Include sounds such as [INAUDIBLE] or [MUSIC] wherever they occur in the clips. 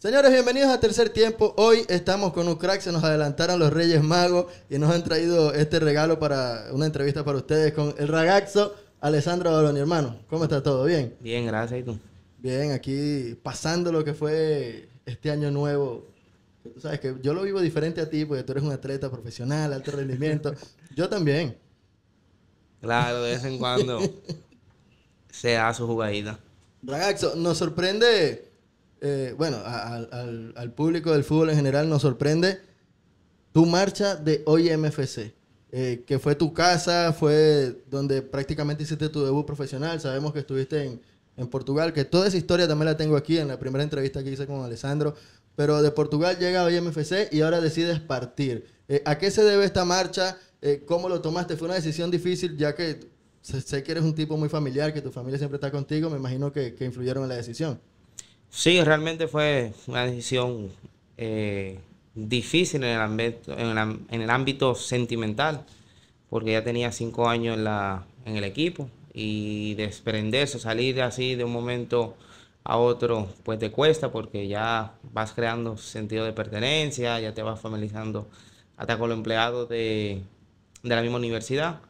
Señores, bienvenidos a Tercer Tiempo. Hoy estamos con un crack. Se nos adelantaron los Reyes Magos y nos han traído este regalo para una entrevista para ustedes con el ragaxo Alessandro Baroni. Hermano, ¿cómo está todo? ¿Bien? Bien, gracias. ¿Y tú? Bien, aquí pasando lo que fue este año nuevo. Tú sabes que yo lo vivo diferente a ti porque tú eres un atleta profesional, alto rendimiento. [LAUGHS] yo también. Claro, de vez en cuando [LAUGHS] se da su jugadita. Ragaxo, nos sorprende eh, bueno, al, público del fútbol en general nos sorprende tu marcha de hoy MFC, eh, que fue tu casa, fue donde prácticamente hiciste tu debut profesional, sabemos que estuviste en, Portugal, que toda esa historia también la tengo aquí en la primera entrevista que hice con Alessandro, pero de Portugal llega hoy MFC y ahora decides partir. Eh, ¿A qué se debe esta marcha? ¿Cómo lo tomaste? Fue una decisión difícil, ya que sé que eres un tipo muy familiar, que tu familia siempre está contigo, me imagino que influyeron en la decisión. Sí, realmente fue una decisión eh, difícil en el, ámbito, en, el, ámbito sentimental, porque ya tenía cinco años en, la, en el equipo y desprenderse, salir así de un momento a otro, pues te cuesta porque ya vas creando sentido de pertenencia, ya te vas familiarizando hasta con los empleados de, la misma universidad.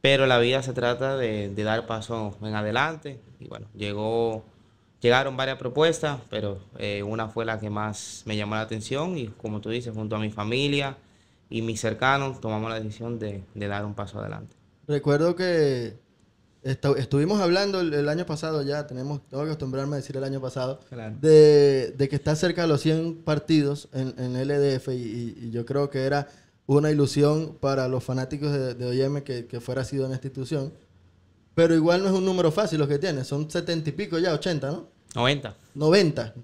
Pero la vida se trata de, de dar paso en adelante y bueno, llegó Llegaron varias propuestas, pero eh, una fue la que más me llamó la atención y como tú dices, junto a mi familia y mis cercanos tomamos la decisión de, dar un paso adelante. Recuerdo que estuvimos hablando el, año pasado ya, tenemos, tengo que acostumbrarme a decir el año pasado, de, que está cerca de los 100 partidos en, LDF y, yo creo que era una ilusión para los fanáticos de, de que, fuera sido una institución. Pero igual no es un número fácil los que tienes, Son setenta y pico ya, 80, ¿no? 90. 90.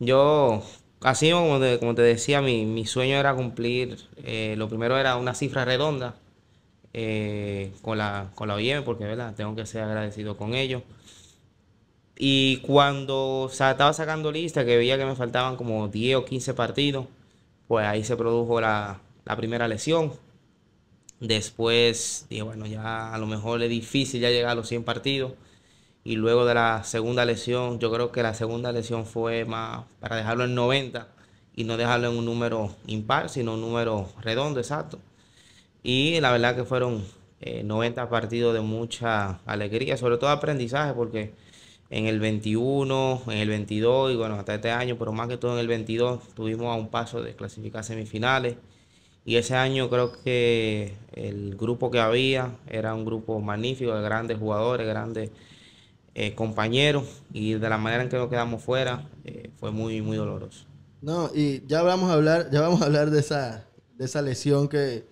Yo, así como te, como te decía, mi, mi sueño era cumplir, eh, lo primero era una cifra redonda eh, con, la, con la OIM, porque ¿verdad? tengo que ser agradecido con ellos. Y cuando estaba sacando lista, que veía que me faltaban como 10 o 15 partidos, pues ahí se produjo la, la primera lesión Después dije, bueno, ya a lo mejor es difícil ya llegar a los 100 partidos. Y luego de la segunda lesión, yo creo que la segunda lesión fue más para dejarlo en 90 y no dejarlo en un número impar, sino un número redondo, exacto. Y la verdad que fueron 90 eh, partidos de mucha alegría, sobre todo aprendizaje, porque en el 21, en el 22 y bueno, hasta este año, pero más que todo en el 22 tuvimos a un paso de clasificar semifinales. Y ese año creo que el grupo que había era un grupo magnífico de grandes jugadores, grandes eh, compañeros. Y de la manera en que nos quedamos fuera eh, fue muy, muy doloroso. No, y ya vamos a hablar, ya vamos a hablar de esa, de esa lesión que,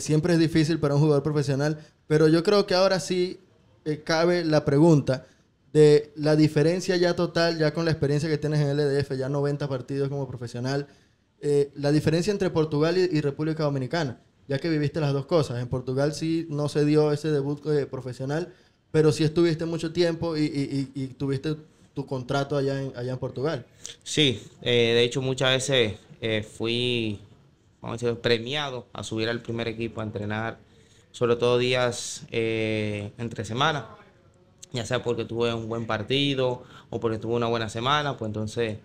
siempre es difícil para un jugador profesional. Pero yo creo que ahora sí eh, cabe la pregunta de la diferencia ya total, ya con la experiencia que tienes en el LDF, e ya 90 partidos como profesional eh, la diferencia entre Portugal y, República Dominicana, ya que viviste las dos cosas. En Portugal sí no se dio ese debut eh, profesional, pero sí estuviste mucho tiempo y, tuviste tu contrato allá en, Portugal. Sí, eh, de hecho muchas veces fui premiado a subir al primer equipo a entrenar, sobre todo días entre semana, ya sea porque tuve un buen partido o porque tuve una buena semana, pues entonces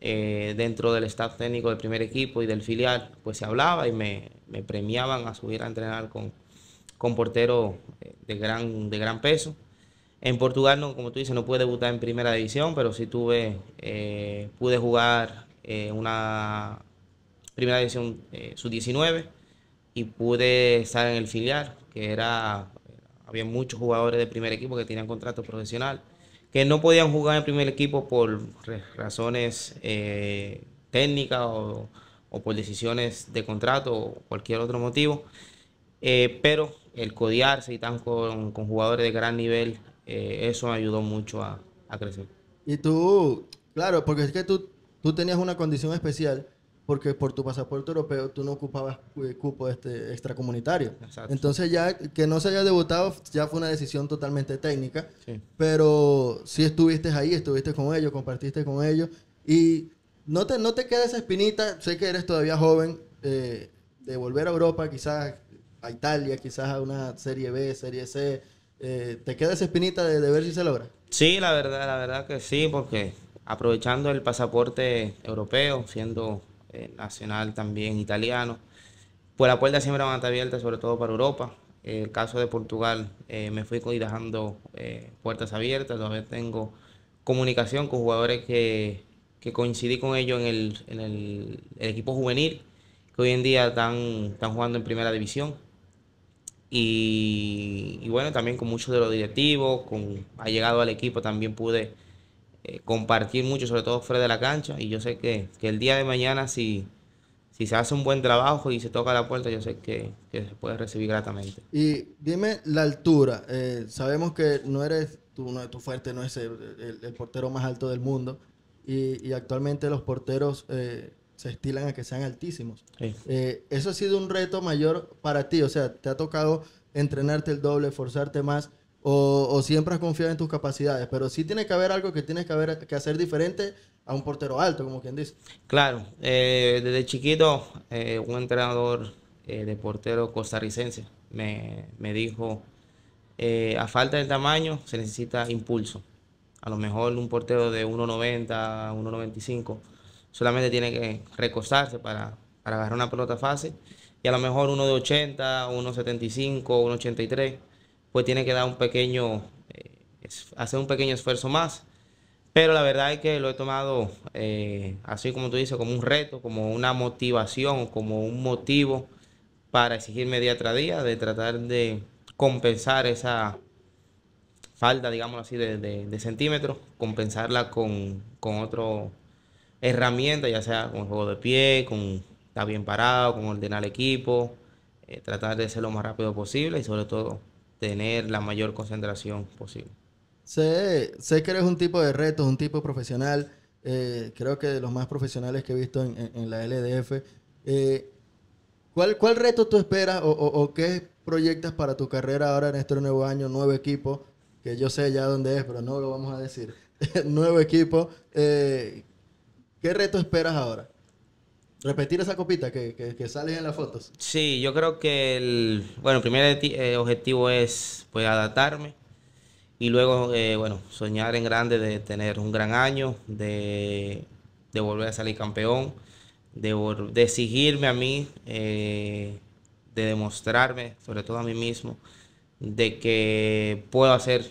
eh, dentro del staff técnico del primer equipo y del filial, pues se hablaba y me, premiaban a subir a entrenar con, con porteros eh, de gran, peso. En Portugal, no, como tú dices, no pude debutar en primera división, pero sí tuve, eh, pude jugar eh, una primera división sub-19 y pude estar en el filial, que era, había muchos jugadores de primer equipo que tenían contrato profesional que no podían jugar en el primer equipo por razones eh, técnicas o, por decisiones de contrato o cualquier otro motivo. Eh, pero el codiarse y tan con, jugadores de gran nivel, eh, eso ayudó mucho a, crecer. Y tú, claro, porque es que tú, tú tenías una condición especial porque por tu pasaporte europeo tú no ocupabas eh, cupo este extracomunitario. Exacto. Entonces ya que no se haya debutado ya fue una decisión totalmente técnica, sí. pero si sí estuviste ahí, estuviste con ellos, compartiste con ellos y no te, no te queda esa espinita, sé que eres todavía joven, eh, de volver a Europa, quizás a Italia, quizás a una Serie B, Serie C, eh, ¿te queda esa espinita de ver si se logra? Sí, la verdad, la verdad que sí, porque aprovechando el pasaporte europeo, siendo eh, nacional también italiano. Pues la puerta siempre van a estar sobre todo para Europa. Eh, el caso de Portugal, eh, me fui dejando puertas abiertas. Todavía tengo comunicación con jugadores que, que coincidí con ellos en, el, equipo juvenil, que hoy en día están, están jugando en primera división. Y, y, bueno, también con muchos de los directivos, con ha llegado al equipo, también pude eh, compartir mucho, sobre todo fuera de la cancha. Y yo sé que, el día de mañana, si, si se hace un buen trabajo y se toca la puerta, yo sé que, se puede recibir gratamente. Y dime la altura. Eh, sabemos que no eres tú, de tu fuerte, no es el, portero más alto del mundo. Y, actualmente los porteros eh, se estilan a que sean altísimos. eso ha sido un reto mayor para ti. O sea, te ha tocado entrenarte el doble, forzarte más o, siempre has confiado en tus capacidades, pero sí tiene que haber algo que tienes que, haber, que hacer diferente a un portero alto, como quien dice. Claro, eh, desde chiquito eh, un entrenador eh, de portero costarricense me, dijo, a falta de tamaño se necesita impulso. A lo mejor un portero de 1,90, 1,95 solamente tiene que recostarse para, para agarrar una pelota fácil y a lo mejor uno de 80, 1,75, 1,83 pues tiene que dar un pequeño, eh, hacer un pequeño esfuerzo más. Pero la verdad es que lo he tomado, eh, así como tú dices, como un reto, como una motivación, como un motivo para exigirme día tras día, de tratar de compensar esa falta, digamos así, de, de, centímetros, compensarla con, otra herramienta, ya sea con el juego de pie, con estar bien parado, con ordenar el equipo, eh, tratar de ser lo más rápido posible y sobre todo tener la mayor concentración posible. Sé, sé que eres un tipo de retos, un tipo profesional, eh, creo que de los más profesionales que he visto en, la LDF. Eh, ¿cuál, ¿Cuál reto tú esperas o, qué proyectas para tu carrera ahora en este nuevo año, nuevo equipo? Que yo sé ya dónde es, pero no lo vamos a decir. [LAUGHS] nuevo equipo. Eh, ¿Qué reto esperas ahora? Repetir esa copita que, que, sale en las fotos. Sí, yo creo que el, bueno, el primer eh, objetivo es pues adaptarme y luego, eh, bueno, soñar en grande de tener un gran año, de, volver a salir campeón, de, de exigirme a mí, eh, de demostrarme, sobre todo a mí mismo, de que puedo hacer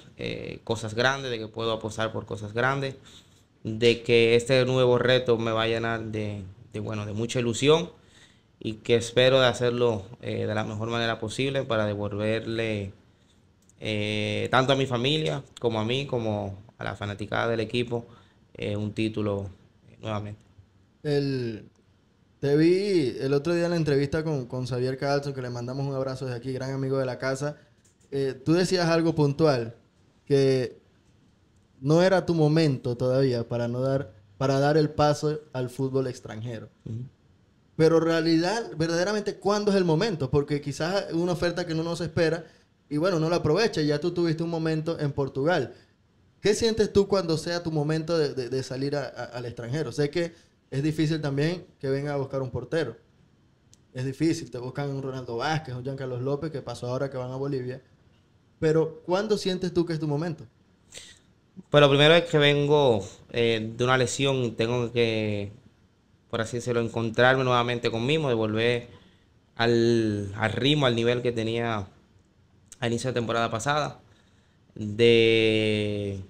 cosas grandes, de que puedo apostar por cosas grandes, de que este nuevo reto me va a llenar de de, bueno, de mucha ilusión y que espero de hacerlo eh, de la mejor manera posible para devolverle eh, tanto a mi familia como a mí, como a la fanaticada del equipo, eh, un título nuevamente. El, te vi el otro día en la entrevista con, con Xavier Calzo, que le mandamos un abrazo desde aquí, gran amigo de la casa. tú decías algo puntual, que no era tu momento todavía para no dar para dar el paso al fútbol extranjero. Pero en realidad, verdaderamente, ¿cuándo es el momento? Porque quizás una oferta que no nos espera y bueno, no la aprovecha. Ya tú tuviste un momento en Portugal. ¿Qué sientes tú cuando sea tu momento de, salir al extranjero? Sé que es difícil también que venga a buscar un portero. Es difícil, te buscan un Ronaldo Vázquez, un Giancarlo Carlos López, que pasó ahora que van a Bolivia. Pero, ¿cuándo sientes tú que es tu momento? Pues lo primero es que vengo eh, de una lesión y tengo que, por así decirlo, encontrarme nuevamente conmigo, de volver al, ritmo, al nivel que tenía al inicio de temporada pasada, de,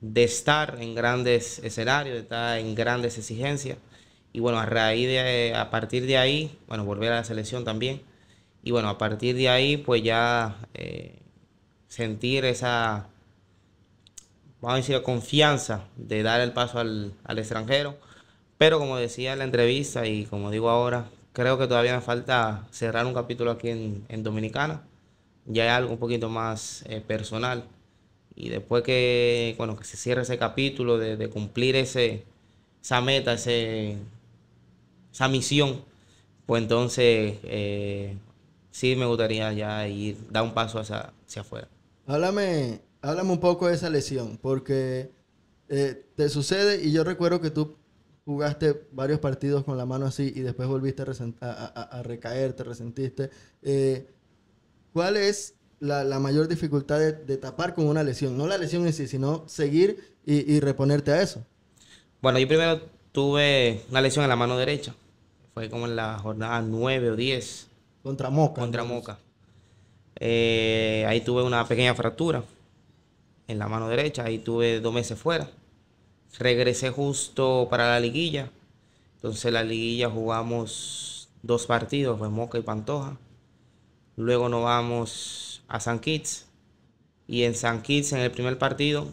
de estar en grandes escenarios, de estar en grandes exigencias. Y bueno, a raíz de, a partir de ahí, bueno, volver a la selección también. Y bueno, a partir de ahí, pues ya eh, sentir esa vamos a decir, la confianza de dar el paso al, extranjero. Pero como decía en la entrevista y como digo ahora, creo que todavía me falta cerrar un capítulo aquí en, Dominicana. Ya hay algo un poquito más eh, personal. Y después que, bueno, que se cierre ese capítulo de, cumplir ese, esa meta, esa misión, pues entonces eh, sí me gustaría ya ir, dar un paso hacia, hacia afuera. Háblame háblame un poco de esa lesión, porque eh, te sucede y yo recuerdo que tú jugaste varios partidos con la mano así y después volviste a, recaer, te resentiste. Eh, ¿Cuál es la, mayor dificultad de, tapar con una lesión? No la lesión en sí, sino seguir y, reponerte a eso. Bueno, yo primero tuve una lesión en la mano derecha. Fue como en la jornada 9 o 10. Contra Moca. Contra Moca. Eh, ahí tuve una pequeña fractura en la mano derecha y tuve dos meses fuera. Regresé justo para la liguilla. Entonces la liguilla jugamos dos partidos, fue Moca y Pantoja. Luego nos vamos a San Kitts. Y en San Kitts, en el primer partido,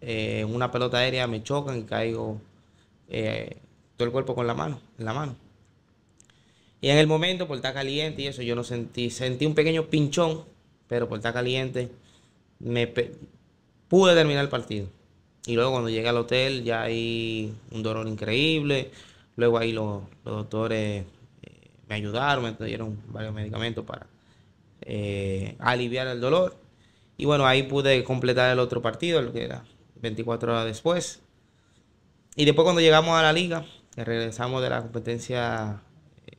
en eh, una pelota aérea me chocan y caigo eh, todo el cuerpo con la mano, en la mano. Y en el momento, por estar caliente y eso, yo no sentí, sentí un pequeño pinchón, pero por estar caliente, me, pude terminar el partido. Y luego cuando llegué al hotel ya hay un dolor increíble. Luego ahí los, doctores eh, me ayudaron, me dieron varios medicamentos para eh, aliviar el dolor. Y bueno, ahí pude completar el otro partido, lo que era 24 horas después. Y después cuando llegamos a la liga, regresamos de la competencia eh,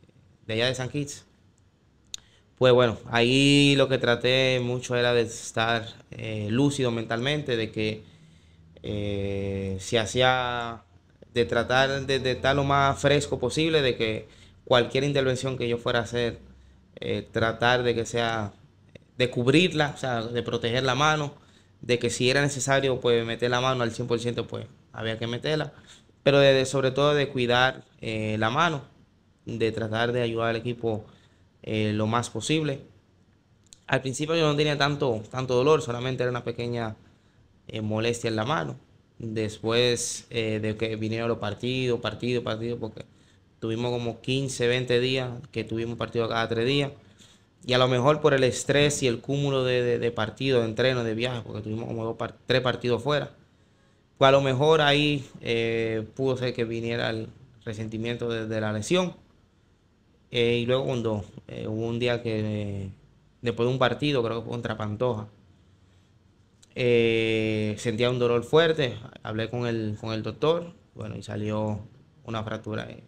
de allá de San Kitts, pues bueno, ahí lo que traté mucho era de estar eh, lúcido mentalmente, de que eh, se hacía, de tratar de, estar lo más fresco posible, de que cualquier intervención que yo fuera a hacer, eh, tratar de que sea, de cubrirla, o sea, de proteger la mano, de que si era necesario, pues meter la mano al 100%, pues había que meterla, pero de, sobre todo de cuidar la mano, de tratar de ayudar al equipo eh, lo más posible. Al principio yo no tenía tanto, tanto dolor, solamente era una pequeña eh, molestia en la mano. Después eh, de que vinieron los partidos, partido, partidos, porque tuvimos como 15, 20 días que tuvimos partido cada tres días. Y a lo mejor por el estrés y el cúmulo de, de, partidos, de entrenos, de viajes, porque tuvimos como tres partidos fuera. Pues a lo mejor ahí pudo ser que viniera el resentimiento de la lesión. Eh, y luego cuando eh, hubo un día que después de un partido, creo que contra Pantoja, eh, sentía un dolor fuerte, hablé con el, con el doctor, bueno, y salió una fractura en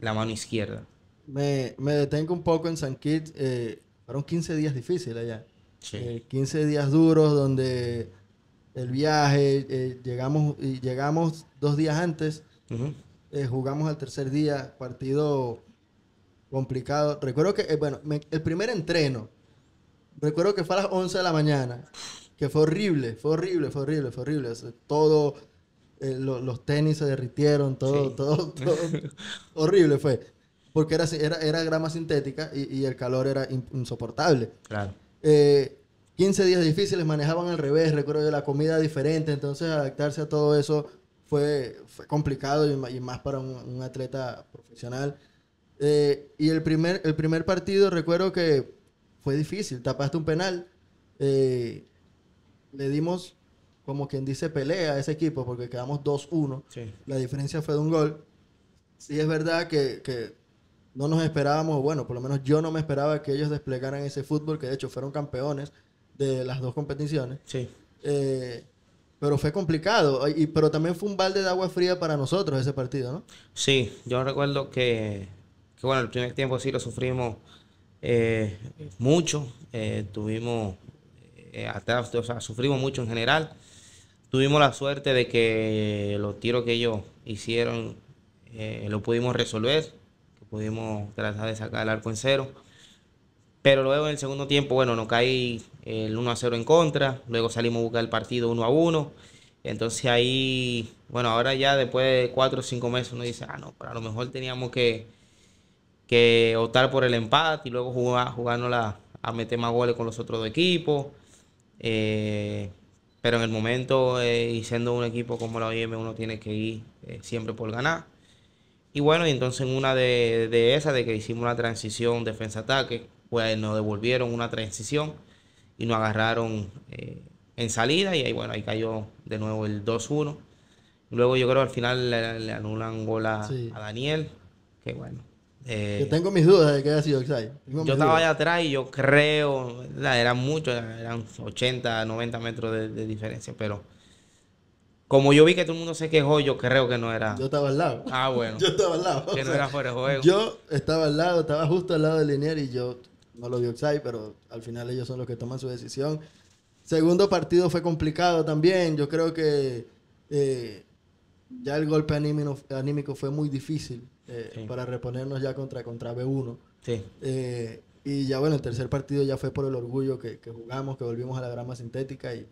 la mano izquierda. Me, detengo un poco en San Kitts, fueron 15 días difíciles allá. 15 días duros donde el viaje, llegamos, llegamos dos días antes, jugamos al tercer día, partido complicado. Recuerdo que, eh, bueno, el primer entreno, recuerdo que fue a las 11 de la mañana, que fue horrible, fue horrible, fue horrible, fue horrible. todo, eh, los tenis se derritieron, todo, [LAUGHS] todo, horrible fue. Porque era, era, era grama sintética y, el calor era insoportable. Claro. 15 eh, días difíciles, manejaban al revés, recuerdo de la comida diferente, entonces adaptarse a todo eso fue, complicado y, más para un atleta profesional. Eh, y el primer, el primer partido recuerdo que fue difícil, tapaste un penal. Eh, le dimos, como quien dice, pelea a ese equipo porque quedamos 2-1. La diferencia fue de un gol. Sí es verdad que, que no nos esperábamos, bueno, por lo menos yo no me esperaba que ellos desplegaran ese fútbol, que de hecho fueron campeones de las dos competiciones. Sí. Eh, pero fue complicado, y, pero también fue un balde de agua fría para nosotros ese partido, ¿no? Sí, yo recuerdo que que bueno, el primer tiempo sí lo sufrimos eh, mucho, eh, tuvimos, hasta, eh, sufrimos mucho en general. Tuvimos la suerte de que los tiros que ellos hicieron lo pudimos resolver, que pudimos tratar de sacar el arco en cero. Pero luego en el segundo tiempo, bueno, nos caí el 1 a 0 en contra, luego salimos a buscar el partido 1 a 1. Entonces ahí, bueno, ahora ya después de cuatro o cinco meses uno dice, ah, no, pero a lo mejor teníamos que, que optar por el empate y luego jugar, jugándola a meter más goles con los otros dos equipos. Eh, pero en el momento eh, y siendo un equipo como la OIM uno tiene que ir eh, siempre por ganar. Y bueno, y entonces en una de, esas, de que hicimos una transición defensa-ataque, pues nos devolvieron una transición y nos agarraron en salida y ahí bueno, ahí cayó de nuevo el 2-1. Luego yo creo al final le, anulan gol a Daniel, que bueno, yo eh, tengo mis dudas de que haya sido Oxai. Yo estaba allá atrás y yo creo, eran muchos, eran 80, 90 metros de, diferencia, pero como yo vi que todo el mundo se quejó, yo creo que no era. Yo estaba al lado. Ah, bueno. [LAUGHS] yo estaba al lado. Que no era fuera de juego. Yo estaba al lado, estaba justo al lado de Linier y yo no lo vi Oxai, pero al final ellos son los que toman su decisión. Segundo partido fue complicado también. Yo creo que eh, ya el golpe anímico fue muy difícil eh, para reponernos ya contra, contra B1. Eh, y ya bueno, el tercer partido ya fue por el orgullo que, jugamos, que volvimos a la grama sintética y,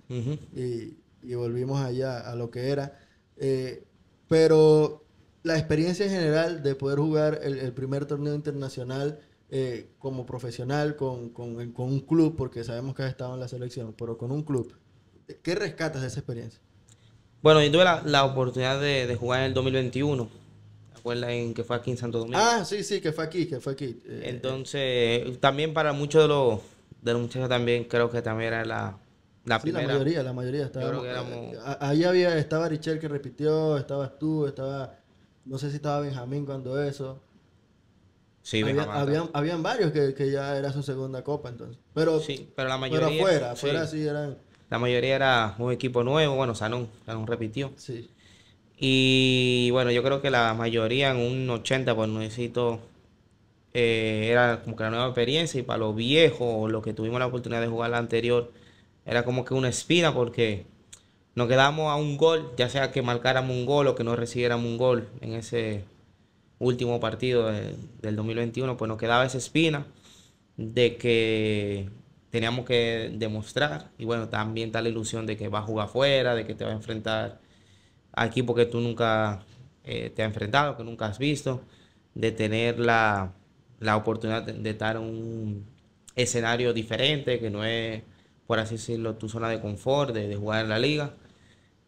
volvimos allá a, lo que era. Eh, pero la experiencia en general de poder jugar el, primer torneo internacional como profesional, con, un club, porque sabemos que has estado en la selección, pero con un club, ¿qué rescatas de esa experiencia? Bueno, yo tuve la, oportunidad de, de, jugar en el 2021 en, que fue aquí en Santo Domingo. Ah, sí, sí, que fue aquí, que fue aquí. Eh, eh. Entonces, también para muchos de los, de los muchachos también creo que también era la, la sí, La mayoría, la mayoría. estaba. Yo eh, Ahí había, estaba Richel que repitió, estabas tú, estaba, no sé si estaba Benjamín cuando eso. Sí, habían, varios que, que, ya era su segunda copa entonces. Pero, sí, pero la mayoría... Pero afuera, afuera sí, eran... La mayoría era un equipo nuevo, bueno, Sanón, Sanón repitió. Sí. Y bueno, yo creo que la mayoría, en un 80, pues necesito, era como que la nueva experiencia. Y para los viejos, o los que tuvimos la oportunidad de jugar la anterior, era como que una espina porque nos quedamos a un gol, ya sea que marcáramos un gol o que no recibiéramos un gol en ese último partido del 2021, pues nos quedaba esa espina de que teníamos que demostrar y bueno, también está la ilusión de que va a jugar afuera, de que te va a enfrentar a porque que tú nunca eh, te has enfrentado, que nunca has visto, de tener la, la oportunidad de, estar en un escenario diferente, que no es, por así decirlo, tu zona de confort, de, jugar en la liga.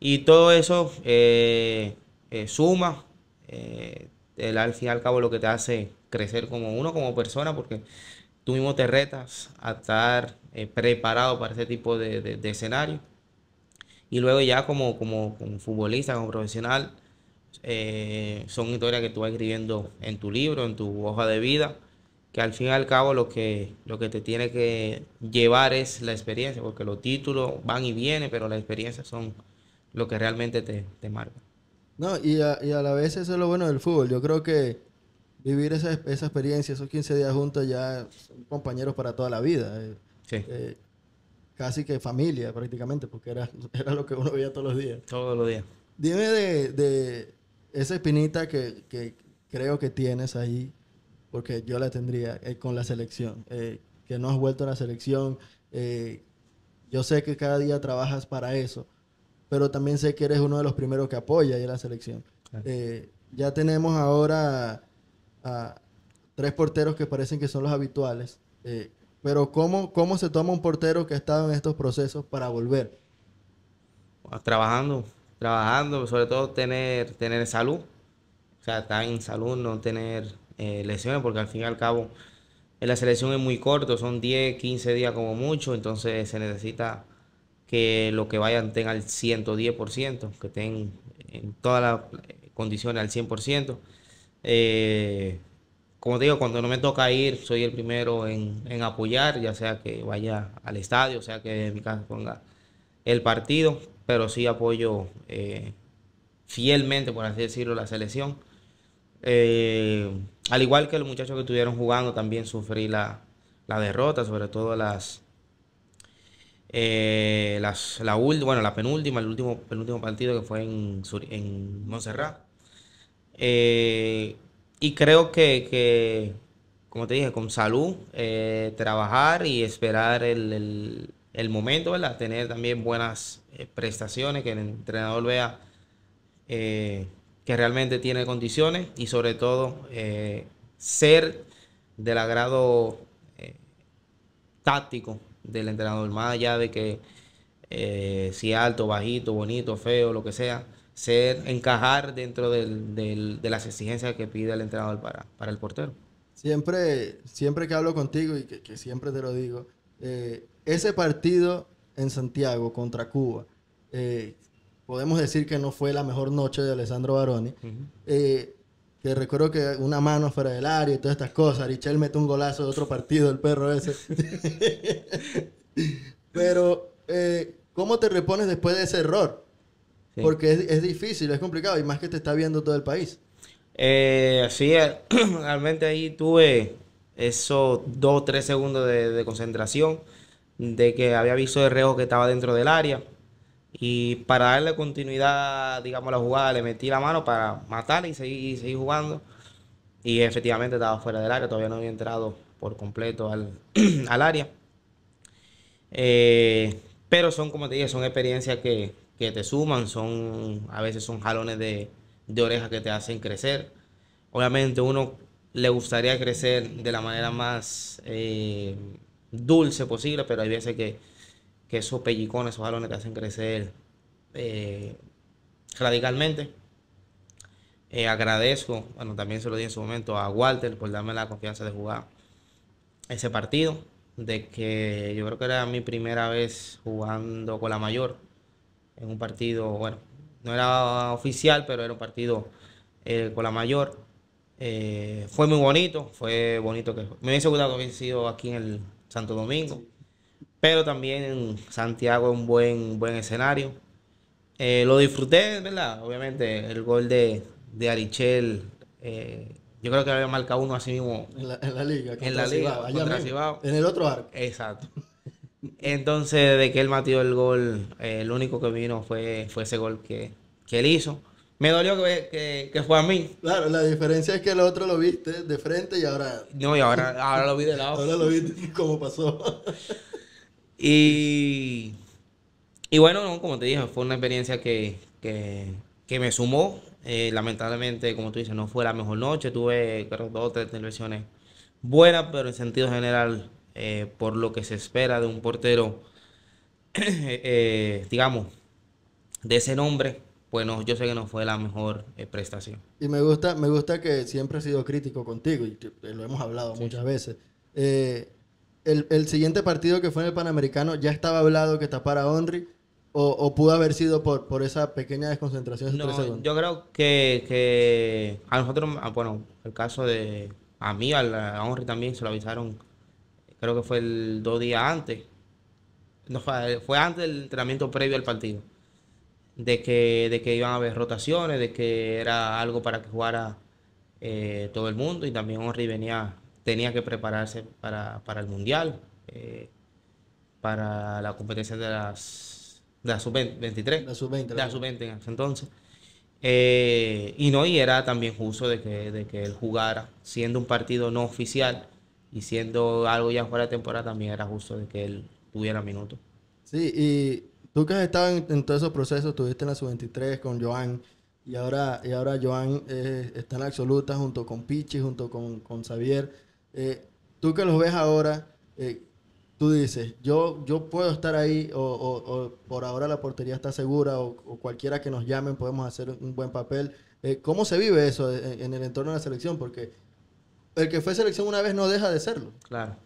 Y todo eso eh, eh, suma, al fin y al cabo lo que te hace crecer como uno, como persona, porque tú mismo te retas a estar preparado para ese tipo de, de escenario. Y luego ya como, como, futbolista, como profesional, eh, son historias que tú vas escribiendo en tu libro, en tu hoja de vida, que al fin y al cabo lo que, lo que te tiene que llevar es la experiencia, porque los títulos van y vienen, pero las experiencias son lo que realmente te, te marca. No, y a, y a, la vez eso es lo bueno del fútbol. Yo creo que vivir esa, esa experiencia, esos 15 días juntos ya son compañeros para toda la vida. Eh, sí. Eh, casi que familia prácticamente, porque era, [LAUGHS] era lo que uno veía todos los días. Todos los días. Dime de, esa espinita que, creo que tienes ahí, porque yo la tendría eh, con la selección, eh, que no has vuelto a la selección. Eh, yo sé que cada día trabajas para eso, pero también sé que eres uno de los primeros que apoya ahí a la selección. ya tenemos ahora tres porteros que parecen que son los habituales. Pero ¿cómo, se toma un portero que ha estado en estos procesos para volver? Pues, trabajando, trabajando, sobre todo tener, tener salud. O sea, estar en salud, no tener eh, lesiones, porque al fin y al cabo en la selección es muy corto, son 10, 15 días como mucho, entonces se necesita que lo que vayan tenga el 110%, que estén en todas las condiciones al 100%. Eh, como digo, cuando no me toca ir, soy el primero en, apoyar, ya sea que vaya al estadio, sea que en mi casa ponga el partido, pero sí apoyo eh, fielmente, por así decirlo, la selección. Eh, al igual que los muchachos que estuvieron jugando, también sufrí la, derrota, sobre todo las, eh, las la bueno, la penúltima, el último penúltimo partido que fue en, en Montserrat. Y creo que, como te dije, con salud, eh, trabajar y esperar el, el, momento, ¿verdad? Tener también buenas eh, prestaciones, que el entrenador vea eh, que realmente tiene condiciones y sobre todo ser del agrado táctico del entrenador, más allá de que si alto, bajito, bonito, feo, lo que sea ser, encajar dentro de las exigencias que pide el entrenador para, el portero. Siempre, siempre que hablo contigo y que, siempre te lo digo, eh, ese partido en Santiago contra Cuba, eh, podemos decir que no fue la mejor noche de Alessandro Baroni. que eh, recuerdo que una mano fuera del área y todas estas cosas. Richel mete un golazo de otro partido, el perro ese. [LAUGHS] Pero, ¿cómo te repones después de ese error? Porque es, difícil, es complicado y más que te está viendo todo el país. Eh, sí, eh, [CLEARS THROAT] realmente ahí tuve esos dos, tres segundos de, concentración de que había visto el reo que estaba dentro del área. Y para darle continuidad, digamos, a la jugada, le metí la mano para matarle y seguir, jugando. Y efectivamente estaba fuera del área, todavía no había entrado por completo al, [CLEARS THROAT] área. Eh, pero son, como te dije, son experiencias que, que te suman, son a veces son jalones de, de oreja que te hacen crecer. Obviamente uno le gustaría crecer de la manera más eh, dulce posible, pero hay veces que, que, esos pellicones, esos jalones te hacen crecer eh, radicalmente. Eh, agradezco, bueno, también se lo di en su momento a Walter por darme la confianza de jugar ese partido, de que yo creo que era mi primera vez jugando con la mayor en un partido, bueno, no era oficial, pero era un partido eh, con la mayor. Eh, fue muy bonito, fue bonito que me hubiese gustado que sido aquí en el Santo Domingo, pero también en Santiago un buen, buen escenario. Eh, lo disfruté, ¿verdad? Obviamente, el gol de, de Arichel, yo creo que había marcado uno así mismo. En la, liga, en la liga, En el otro arco. Exacto. Entonces, de que él matió el gol, el eh, único que vino fue, fue ese gol que, que él hizo. Me dolió que, que, fue a mí. Claro, la diferencia es que el otro lo viste de frente y ahora. No, y ahora, ahora lo vi de lado. ahora lo vi [LAUGHS] como pasó. y. bueno, no, como te dije, fue una experiencia que, que me sumó. Eh, lamentablemente, como tú dices, no fue la mejor noche. Tuve, dos o tres televisiones buenas, pero en sentido general eh, por lo que se espera de un portero, [CLEARS THROAT] eh, digamos, de ese nombre, pues no, yo sé que no fue la mejor eh, prestación. Y me gusta, me gusta que siempre he sido crítico contigo, y lo hemos hablado muchas veces. el, siguiente partido que fue en el Panamericano, ¿ya estaba hablado que tapara Henry? O, o pudo haber sido por, por esa pequeña desconcentración? De no, yo creo que, a nosotros, ah, bueno, el caso de a mí, a, la, a también se lo avisaron creo que fue el dos días antes, fue, antes del entrenamiento previo al partido, de que, de que iban a haber rotaciones, de que era algo para que jugara eh, todo el mundo y también Henry venía, tenía que prepararse para, el Mundial, eh, para la competencia de las de la sub-23. de sub-20. La sub-20 entonces. Eh, y no, y era también justo de que, de que él jugara, siendo un partido no oficial y siendo algo ya fuera de temporada también era justo de que él tuviera minutos. Sí, y tú que has estado en, todos esos procesos, estuviste en la sub-23 con Joan y ahora, y ahora Joan eh, está en la absoluta junto con Pichi, junto con, con Xavier. Eh, tú que los ves ahora, eh, tú dices, yo, yo puedo estar ahí o, por ahora la portería está segura o, cualquiera que nos llamen podemos hacer un buen papel. ¿Cómo se vive eso en, en el entorno de la selección? Porque el que fue selección una vez no deja de serlo. Claro.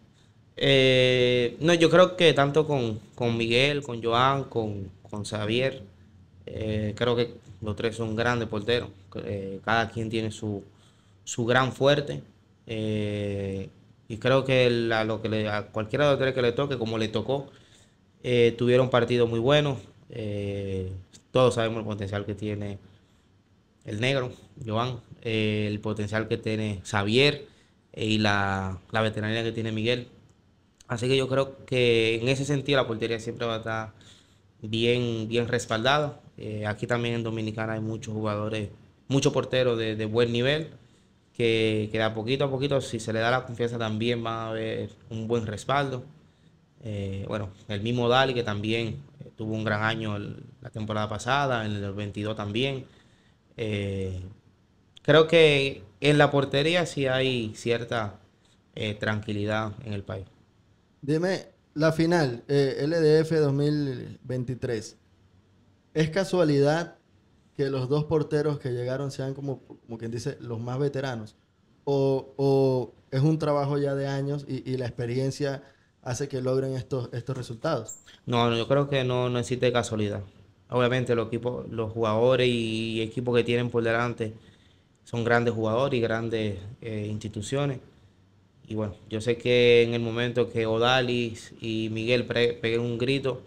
Eh, no, yo creo que tanto con, Miguel, con Joan, con, Xavier, eh, creo que los tres son grandes porteros. Eh, cada quien tiene su, gran fuerte. y creo que, lo que le, a cualquiera de los tres que le toque, como le tocó, tuvieron partidos muy buenos. todos sabemos el potencial que tiene el negro, Joan, el potencial que tiene Xavier eh, y la, la veterinaria que tiene Miguel. Así que yo creo que en ese sentido la portería siempre va a estar bien, bien respaldada. Eh, aquí también en Dominicana hay muchos jugadores, muchos porteros de, buen nivel, que, que, de a poquito a poquito, si se le da la confianza, también va a haber un buen respaldo. Eh, bueno, el mismo Dali, que también tuvo un gran año la temporada pasada, en el 22 también. creo que en la portería sí hay cierta eh, tranquilidad en el país. Dime, la final, eh, LDF 2023, ¿es casualidad que los dos porteros que llegaron sean como, como quien dice los más veteranos? ¿O, es un trabajo ya de años y, la experiencia hace que logren estos, estos resultados? No, yo creo que no, no existe casualidad. Obviamente los equipos, los jugadores y equipos que tienen por delante son grandes jugadores y grandes eh, instituciones. Y bueno, yo sé que en el momento que Odalis y Miguel peguen un grito,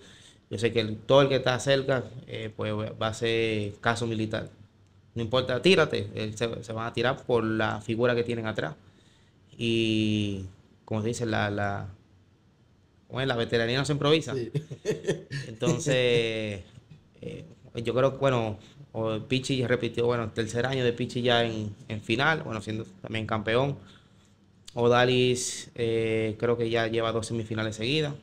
yo sé que todo el que está cerca eh, pues va a ser caso militar. No importa, tírate, se, van a tirar por la figura que tienen atrás. Y como se dice, la, la, bueno, la veteranía no se improvisa. Entonces, [LAUGHS] eh, yo creo que, bueno, o Pichi repitió, bueno, tercer año de Pichi ya en, final, bueno, siendo también campeón. Odalis eh, creo que ya lleva dos semifinales seguidas.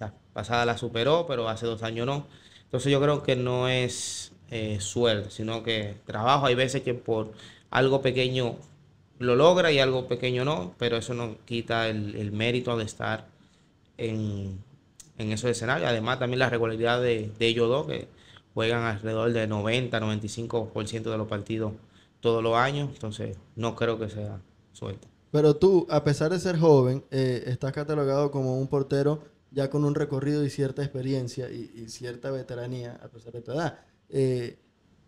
La pasada la superó, pero hace dos años no. Entonces yo creo que no es sueldo, eh, suerte, sino que trabajo. Hay veces que por algo pequeño lo logra y algo pequeño no, pero eso no quita el, mérito de estar en, en esos escenarios. Además también la regularidad de, de ellos dos, que juegan alrededor del 90-95% de los partidos todos los años, entonces no creo que sea suerte. Pero tú, a pesar de ser joven, eh, estás catalogado como un portero ya con un recorrido y cierta experiencia y, cierta veteranía, a pesar de tu edad. Eh,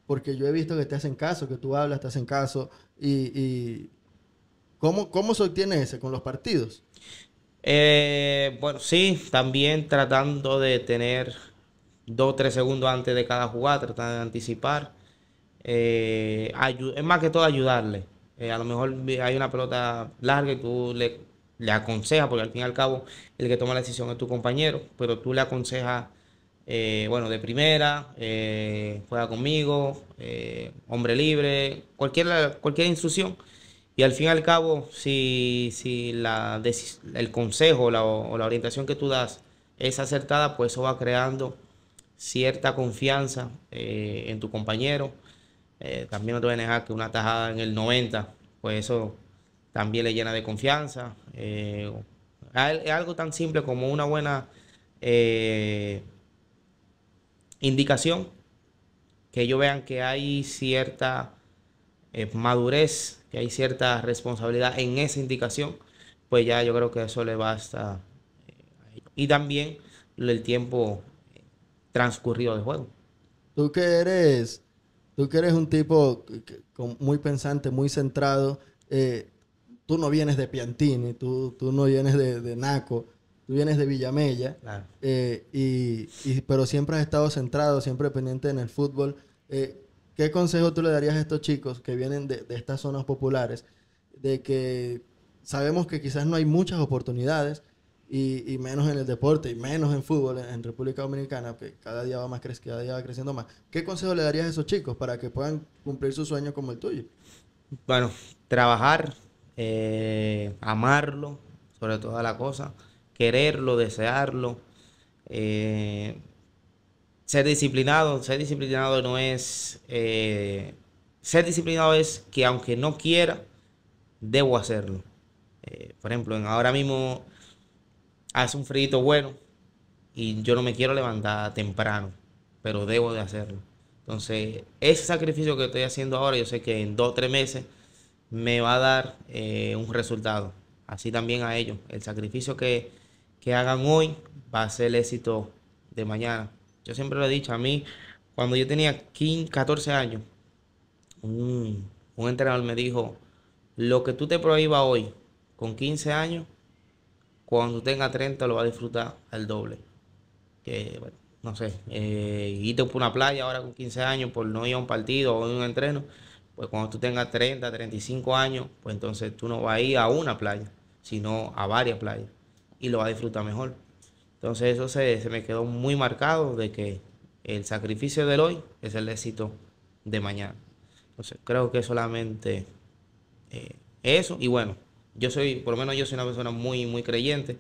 porque yo he visto que te hacen caso, que tú hablas, te hacen caso. ¿Y, cómo, se obtiene ese con los partidos? Eh, bueno, sí, también tratando de tener o tres segundos antes de cada jugada, tratar de anticipar. Eh, es más que todo ayudarle. Eh, a lo mejor hay una pelota larga y tú le, le aconsejas, porque al fin y al cabo el que toma la decisión es tu compañero, pero tú le aconsejas, eh, bueno, de primera, juega conmigo, hombre libre, cualquier, cualquier instrucción. Y al fin y al cabo, si, si la, el consejo o la orientación que tú das es acertada, pues eso va creando cierta confianza eh, en tu compañero. Eh, también no te voy que una tajada en el 90, pues eso también le llena de confianza. Eh, es algo tan simple como una buena indicación, que ellos vean que hay cierta madurez, que hay cierta responsabilidad en esa indicación, pues ya yo creo que eso le basta. Y también el tiempo transcurrido de juego. Tú que eres, tú eres un tipo muy pensante, muy centrado, eh, tú no vienes de Piantini, tú, tú no vienes de, Naco, tú vienes de Villamella, eh, y, pero siempre has estado centrado, siempre pendiente en el fútbol. Eh, ¿Qué consejo tú le darías a estos chicos que vienen de, de estas zonas populares? De que sabemos que quizás no hay muchas oportunidades, y, menos en el deporte y menos en fútbol en, República Dominicana, que cada día va más creciendo cada día creciendo más. ¿Qué consejo le darías a esos chicos para que puedan cumplir sus sueños como el tuyo? Bueno, trabajar, eh, amarlo, sobre toda la cosa, quererlo, desearlo, eh, ser disciplinado. Ser disciplinado no es... Eh, ser disciplinado es que aunque no quiera, debo hacerlo. por ejemplo, en ahora mismo hace un frito bueno y yo no me quiero levantar temprano, pero debo de hacerlo. Entonces, ese sacrificio que estoy haciendo ahora, yo sé que en dos o tres meses me va a dar eh, un resultado. Así también a ellos. El sacrificio que, que hagan hoy va a ser el éxito de mañana. Yo siempre lo he dicho, a mí, cuando yo tenía 15, 14 años, un, un entrenador me dijo, lo que tú te prohíbas hoy, con 15 años, cuando tú 30 lo va a disfrutar al doble. Que, bueno, no sé, eh, irte por una playa ahora con 15 años por no ir a un partido o a un entreno, pues cuando tú tengas 30, 35 años, pues entonces tú no vas a ir a una playa, sino a varias playas y lo vas a disfrutar mejor. Entonces eso se, me quedó muy marcado de que el sacrificio del hoy es el éxito de mañana. Entonces creo que solamente eh, eso y bueno, yo soy, por lo menos yo soy una persona muy, muy creyente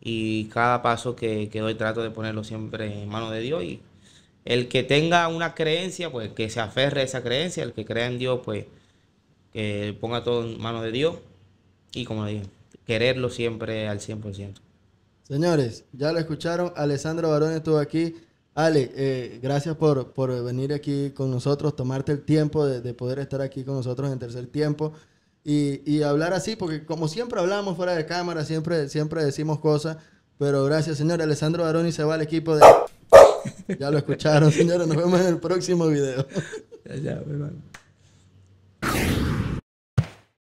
y cada paso que, que doy trato de ponerlo siempre en manos de Dios y el que tenga una creencia, pues que se aferre a esa creencia, el que crea en Dios, pues que ponga todo en manos de Dios y como le dije, quererlo siempre al 100%. Señores, ya lo escucharon, Alessandro Barón estuvo aquí. Ale, eh, gracias por, venir aquí con nosotros, tomarte el tiempo de, poder estar aquí con nosotros en tercer tiempo y, hablar así, porque como siempre hablamos fuera de cámara, siempre, siempre decimos cosas, pero gracias, señor. Alessandro Baroni se va al equipo de... ya lo escucharon, [LAUGHS] señores. Nos vemos en el próximo video. ya, ya, hermano.